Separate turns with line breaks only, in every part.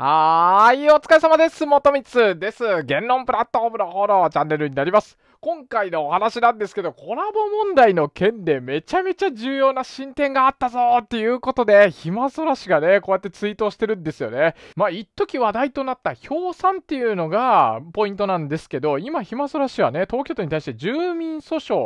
はーい、お疲れ様です。元光です。言論プラットフォームのフォローチャンネルになります。今回のお話なんですけど、コラボ問題の件でめちゃめちゃ重要な進展があったぞっていうことで、暇そらしがね、こうやってツイートしてるんですよね。まあ、一時話題となった評算っていうのがポイントなんですけど、今暇そらしはね、東京都に対して住民訴訟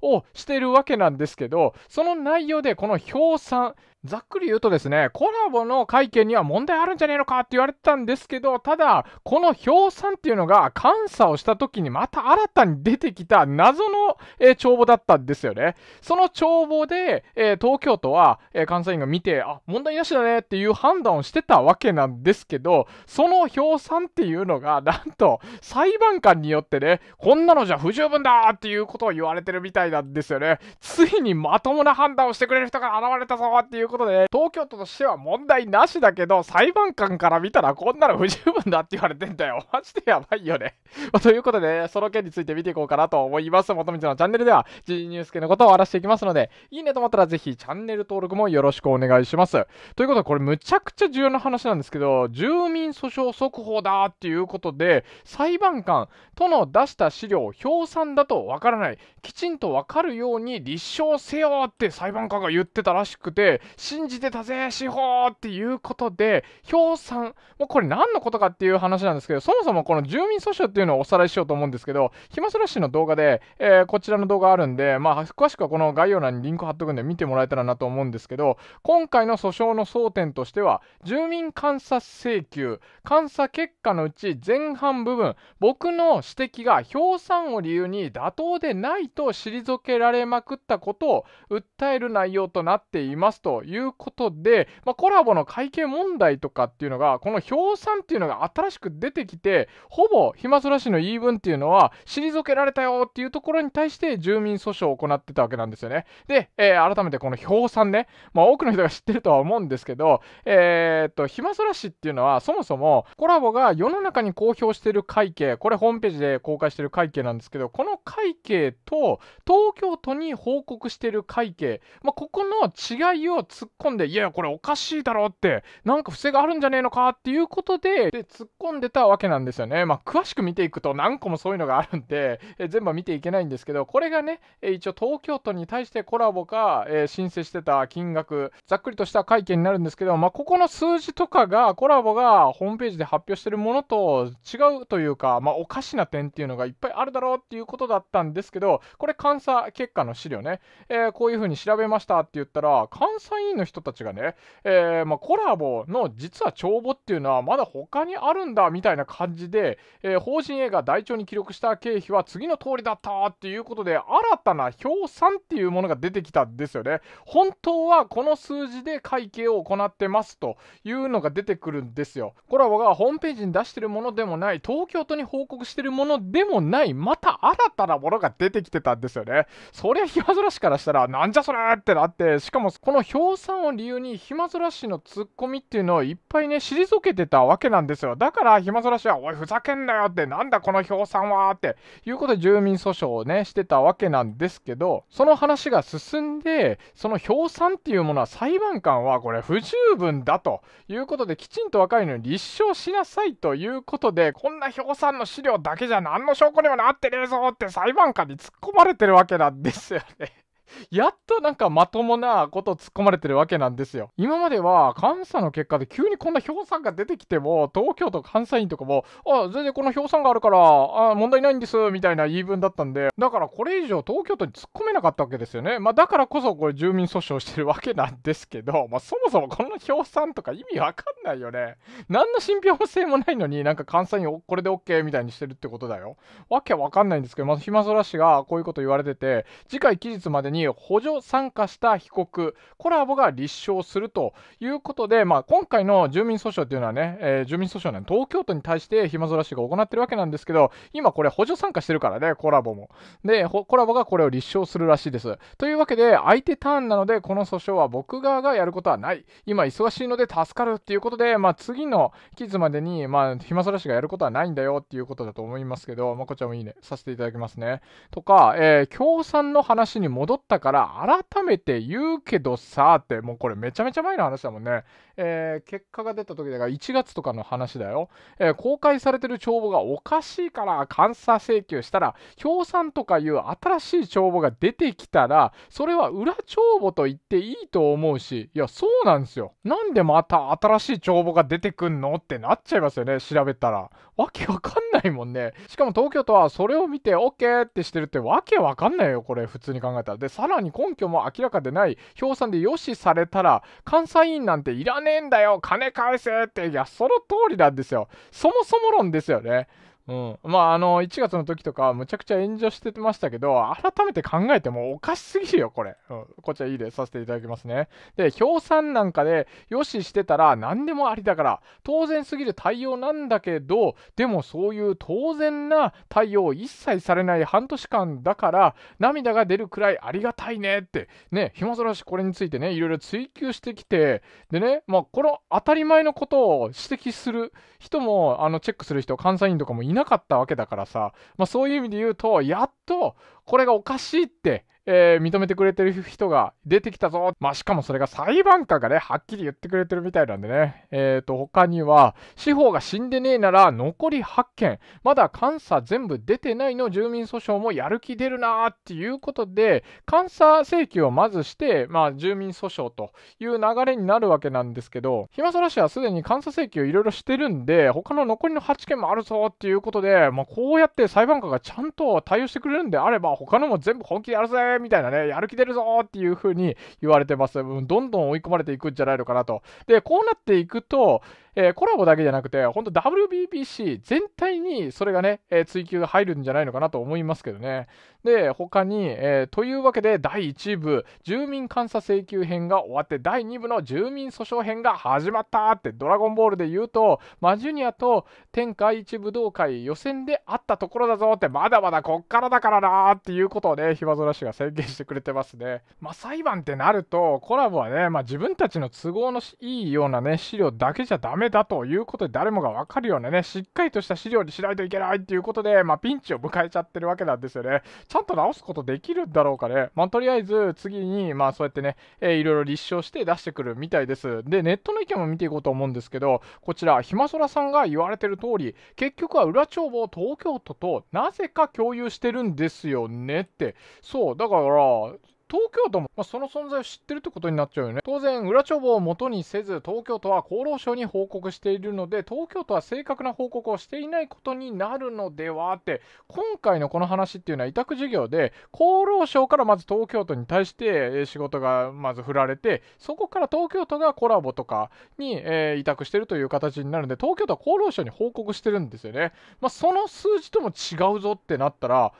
をしてるわけなんですけど、その内容でこの評算、ざっくり言うとですね、コラボの会見には問題あるんじゃねえのかって言われてたんですけど、ただ、この表算っていうのが監査をした時にまた新たに出てきた謎の、えー、帳簿だったんですよね。その帳簿で、えー、東京都は、えー、監査員が見て、あ、問題なしだねっていう判断をしてたわけなんですけど、その表算っていうのが、なんと、裁判官によってね、こんなのじゃ不十分だっていうことを言われてるみたいなんですよね。ついにまともな判断をしてくれる人が現れたぞっていうとことで、東京都としては問題なしだけど、裁判官から見たらこんなの不十分だって言われてんだよ。マジでやばいよね。ま ということで、その件について見ていこうかなと思います。元道のチャンネルでは、事ニュース系のことを荒らしていきますので、いいねと思ったらぜひチャンネル登録もよろしくお願いします。ということで、これむちゃくちゃ重要な話なんですけど、住民訴訟速報だっていうことで、裁判官との出した資料、評賛だとわからない、きちんとわかるように立証せよって裁判官が言ってたらしくて、信じてたぜ、司法っていうことで、氷山、もうこれ何のことかっていう話なんですけど、そもそもこの住民訴訟っていうのをおさらいしようと思うんですけど、ひますらしの動画で、えー、こちらの動画あるんで、まあ、詳しくはこの概要欄にリンク貼っとくんで見てもらえたらなと思うんですけど、今回の訴訟の争点としては、住民監査請求、監査結果のうち前半部分、僕の指摘が氷山を理由に妥当でないと退けられまくったことを訴える内容となっていますといういうことで、まあ、コラボの会計問題とかっていうのが、この表算っていうのが新しく出てきて、ほぼ暇そらしの言い分っていうのは、退けられたよっていうところに対して住民訴訟を行ってたわけなんですよね。で、えー、改めてこの表算ね、まあ、多くの人が知ってるとは思うんですけど、えー、っと、暇そらしっていうのは、そもそもコラボが世の中に公表してる会計、これホームページで公開してる会計なんですけど、この会計と東京都に報告してる会計、まあ、ここの違いをつ突っ込んで、いや、これおかしいだろって、なんか不正があるんじゃねえのかっていうことで、で、突っ込んでたわけなんですよね。まあ、詳しく見ていくと何個もそういうのがあるんで、え全部は見ていけないんですけど、これがね、え一応東京都に対してコラボが、え申請してた金額、ざっくりとした会見になるんですけど、まあ、ここの数字とかが、コラボがホームページで発表してるものと違うというか、まあ、おかしな点っていうのがいっぱいあるだろうっていうことだったんですけど、これ監査結果の資料ね、えー、こういうふうに調べましたって言ったら、監査委員の人たちがね、えー、まあ、コラボの実は帳簿っていうのはまだ他にあるんだみたいな感じで、えー、法人 A が台帳に記録した経費は次の通りだったっていうことで新たな評算っていうものが出てきたんですよね。本当はこの数字で会計を行ってますというのが出てくるんですよ。コラボがホームページに出してるものでもない、東京都に報告してるものでもない、また新たなものが出てきてたんですよね。そりゃ暇ずらしからしたら、なんじゃそれってなって、しかもこの表さんを理由に暇ぞらしのツッコミっていうのをいっぱいね退けてたわけなんですよだから暇ずらしは「おいふざけんなよ」って「なんだこのさんは」っていうことで住民訴訟をねしてたわけなんですけどその話が進んでそのさんっていうものは裁判官はこれ不十分だということできちんと若いのに立証しなさいということでこんなさんの資料だけじゃ何の証拠にもなってねえぞって裁判官に突っ込まれてるわけなんですよねやっとなんかまともなこと突っ込まれてるわけなんですよ。今までは監査の結果で急にこんな評算が出てきても、東京都監査員とかも、あ、全然この評山があるから、あ、問題ないんです、みたいな言い分だったんで、だからこれ以上東京都に突っ込めなかったわけですよね。まあだからこそこれ住民訴訟してるわけなんですけど、まあそもそもこの評算とか意味わかんないよね。何の信憑性もないのになんか監査員をこれで OK みたいにしてるってことだよ。わけわかんないんですけど、まず、暇そらしがこういうこと言われてて、次回期日までにに補助参加した被告、コラボが立証するということで、まあ、今回の住民訴訟というのはね、えー、住民訴訟は、ね、東京都に対して暇まぞらしが行ってるわけなんですけど、今これ補助参加してるからね、コラボも。で、コラボがこれを立証するらしいです。というわけで、相手ターンなので、この訴訟は僕側がやることはない。今忙しいので助かるっていうことで、まあ、次の期日までに、まあ、暇ぞらしがやることはないんだよっていうことだと思いますけど、まあ、こちらもいいね、させていただきますね。とか、えー、共産の話に戻っったから改めて言うけどさってもうこれめちゃめちゃ前の話だもんね、えー、結果が出た時だから1月とかの話だよ、えー、公開されてる帳簿がおかしいから監査請求したら評算とかいう新しい帳簿が出てきたらそれは裏帳簿と言っていいと思うしいやそうなんですよなんでまた新しい帳簿が出てくんのってなっちゃいますよね調べたらわけわかんないもんねしかも東京都はそれを見て OK ってしてるってわけわかんないよこれ普通に考えたらでさらに根拠も明らかでない評算で良しされたら、監査委員なんていらねえんだよ金返せって、いや、その通りなんですよ。そもそも論ですよね。うん、まああの1月の時とかむちゃくちゃ炎上してましたけど改めて考えてもおかしすぎるよこれ、うん、こちらいいでさせていただきますねで評算なんかでよししてたら何でもありだから当然すぎる対応なんだけどでもそういう当然な対応を一切されない半年間だから涙が出るくらいありがたいねってねひもぞらしこれについてねいろいろ追求してきてでねまあこの当たり前のことを指摘する人もあのチェックする人監査員とかもいなかったわけだからさ、まあ、そういう意味で言うとやっとこれがおかしいってえー、認めてくれてる人が出てきたぞ。まあ、しかもそれが裁判官がね、はっきり言ってくれてるみたいなんでね。えっ、ー、と、他には、司法が死んでねえなら残り8件、まだ監査全部出てないの住民訴訟もやる気出るなーっていうことで、監査請求をまずして、まあ、住民訴訟という流れになるわけなんですけど、暇そらしはすでに監査請求をいろいろしてるんで、他の残りの8件もあるぞっていうことで、まあ、こうやって裁判官がちゃんと対応してくれるんであれば、他のも全部本気でやるぜみたいなね、やる気出るぞっていう風に言われてます。どんどん追い込まれていくんじゃないのかなと。で、こうなっていくと、えー、コラボだけじゃなくて、本当 WBBC 全体にそれがね、えー、追求が入るんじゃないのかなと思いますけどね。で、他に、えー、というわけで第1部、住民監査請求編が終わって、第2部の住民訴訟編が始まったって、ドラゴンボールで言うと、マジュニアと天下一武道会予選であったところだぞって、まだまだこっからだからなーっていうことをね、ひばぞら氏が宣言してくれてますね。まあ、裁判ってなると、コラボはね、まあ、自分たちの都合のいいようなね、資料だけじゃダメメだということで、誰もが分かるようなね、しっかりとした資料にしないといけないっていうことで、まあ、ピンチを迎えちゃってるわけなんですよね。ちゃんと直すことできるんだろうかね。まあ、とりあえず、次に、まあ、そうやってね、えー、いろいろ立証して出してくるみたいです。で、ネットの意見も見ていこうと思うんですけど、こちら、ひまそらさんが言われてる通り、結局は裏帳簿を東京都となぜか共有してるんですよねって。そう、だから、東京都も、まあ、その存在を知ってるってことになっちゃうよね。当然、裏帳簿を元にせず、東京都は厚労省に報告しているので、東京都は正確な報告をしていないことになるのではって、今回のこの話っていうのは委託事業で、厚労省からまず東京都に対して仕事がまず振られて、そこから東京都がコラボとかに、えー、委託してるという形になるんで、東京都は厚労省に報告してるんですよね。まあ、その数字とも違うぞってなったら、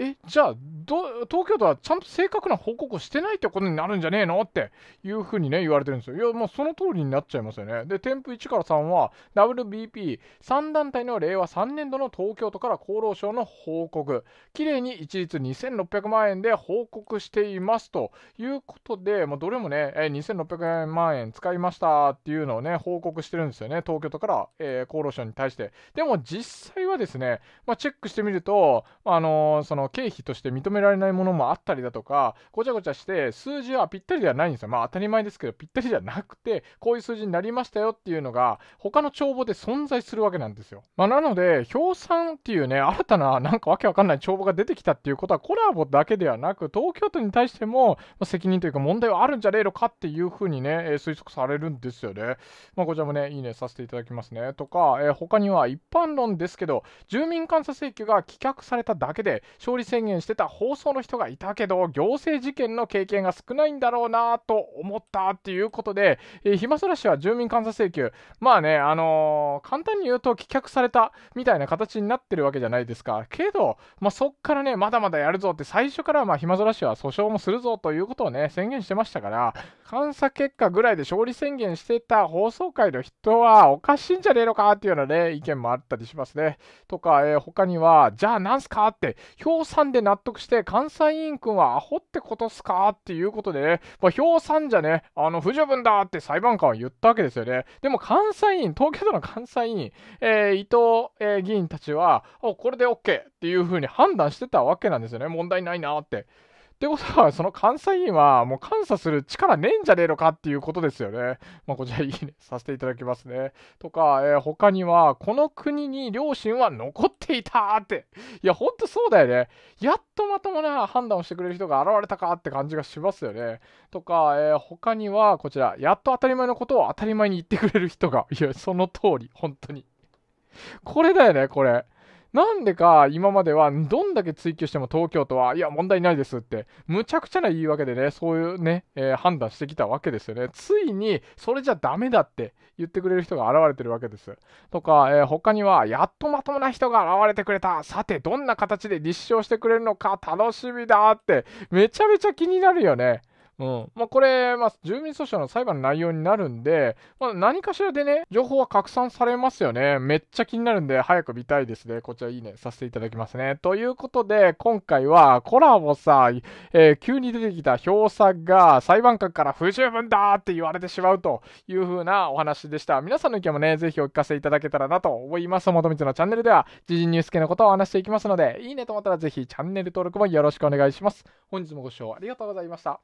えじゃあど東京都はちゃんと正確な報告をしてないってことになるんじゃねえのっていうふうにね言われてるんですよ。いやもうその通りになっちゃいますよね。で添付1から3は WBP3 団体の令和3年度の東京都から厚労省の報告きれいに一律2600万円で報告していますということでもうどれもね、え2600万円使いましたっていうのをね報告してるんですよね東京都から、えー、厚労省に対して。でも実際はですね、まあ、チェックしてみるとあのー、その経費として認められないものもあったりだとか、ごちゃごちゃして、数字はぴったりではないんですよ。まあ当たり前ですけど、ぴったりじゃなくて、こういう数字になりましたよっていうのが、他の帳簿で存在するわけなんですよ。まあ、なので、表参っていうね、新たな、なんかわけわかんない帳簿が出てきたっていうことは、コラボだけではなく、東京都に対しても、責任というか問題はあるんじゃねえのかっていうふうにね、推測されるんですよね。まあ、こちらもね、いいねさせていただきますね。とか、えー、他には一般論ですけど、住民監査請求が棄却されただけで、勝り宣言してた放送の人がいたけど行政事件の経験が少ないんだろうなと思ったっていうことで、えー、暇そらしは住民監査請求まあねあのー、簡単に言うと棄却されたみたいな形になってるわけじゃないですかけど、まあ、そっからねまだまだやるぞって最初からまあ暇そらしは訴訟もするぞということをね宣言してましたから監査結果ぐらいで勝利宣言してた放送会の人はおかしいんじゃねえのかっていうようなね意見もあったりしますねとか、えー、他にはじゃあなんすかって表賛で納得して、関西委員君はアホってことすかっていうことでね、まあ、票賛じゃね、あの、不十分だって裁判官は言ったわけですよね。でも関西委員、東京都の関西委員、えー、伊藤、えー、議員たちは、お、これで OK っていうふうに判断してたわけなんですよね。問題ないなって。ってことは、その監査委員はもう監査する力ねえんじゃねえのかっていうことですよね。まあ、こちらいいねさせていただきますね。とか、えー、他には、この国に両親は残っていたって。いや、ほんとそうだよね。やっとまともな判断をしてくれる人が現れたかって感じがしますよね。とか、えー、他には、こちら、やっと当たり前のことを当たり前に言ってくれる人が。いや、その通り、本当に。これだよね、これ。なんでか今まではどんだけ追求しても東京都はいや問題ないですってむちゃくちゃな言い訳でねそういうね、えー、判断してきたわけですよねついにそれじゃダメだって言ってくれる人が現れてるわけですとか、えー、他にはやっとまともな人が現れてくれたさてどんな形で立証してくれるのか楽しみだってめちゃめちゃ気になるよねうん。まあ、これ、まあ、住民訴訟の裁判の内容になるんで、まあ、何かしらでね、情報は拡散されますよね。めっちゃ気になるんで、早く見たいですね。こちらいいね、させていただきますね。ということで、今回はコラボさ、えー、急に出てきた表作が裁判官から不十分だって言われてしまうという風なお話でした。皆さんの意見もね、ぜひお聞かせいただけたらなと思います。元とつのチャンネルでは、時事ニュース系のことをお話していきますので、いいねと思ったらぜひチャンネル登録もよろしくお願いします。本日もご視聴ありがとうございました。